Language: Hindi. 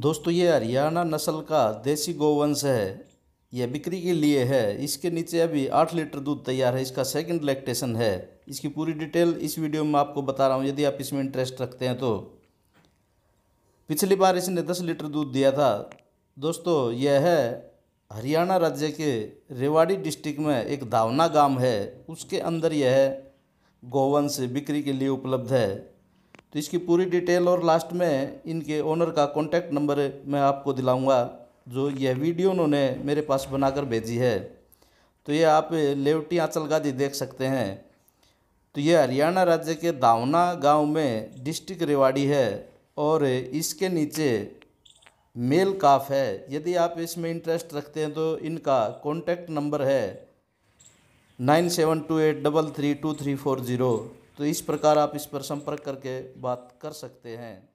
दोस्तों ये हरियाणा नस्ल का देसी गोवंश है यह बिक्री के लिए है इसके नीचे अभी आठ लीटर दूध तैयार है इसका सेकंड लैक्टेशन है इसकी पूरी डिटेल इस वीडियो में आपको बता रहा हूँ यदि आप इसमें इंटरेस्ट रखते हैं तो पिछली बार इसने दस लीटर दूध दिया था दोस्तों यह है हरियाणा राज्य के रेवाड़ी डिस्ट्रिक्ट में एक दावना गाँव है उसके अंदर यह गोवंश बिक्री के लिए उपलब्ध है तो इसकी पूरी डिटेल और लास्ट में इनके ओनर का कॉन्टैक्ट नंबर मैं आपको दिलाऊंगा जो यह वीडियो उन्होंने मेरे पास बनाकर भेजी है तो ये आप लेवटी आँचल गादी देख सकते हैं तो ये हरियाणा राज्य के दावना गांव में डिस्ट्रिक्ट रेवाड़ी है और इसके नीचे मेल काफ है यदि आप इसमें इंटरेस्ट रखते हैं तो इनका कॉन्टैक्ट नंबर है nine seven two eight double three two three four zero तो इस प्रकार आप इस पर संपर्क करके बात कर सकते हैं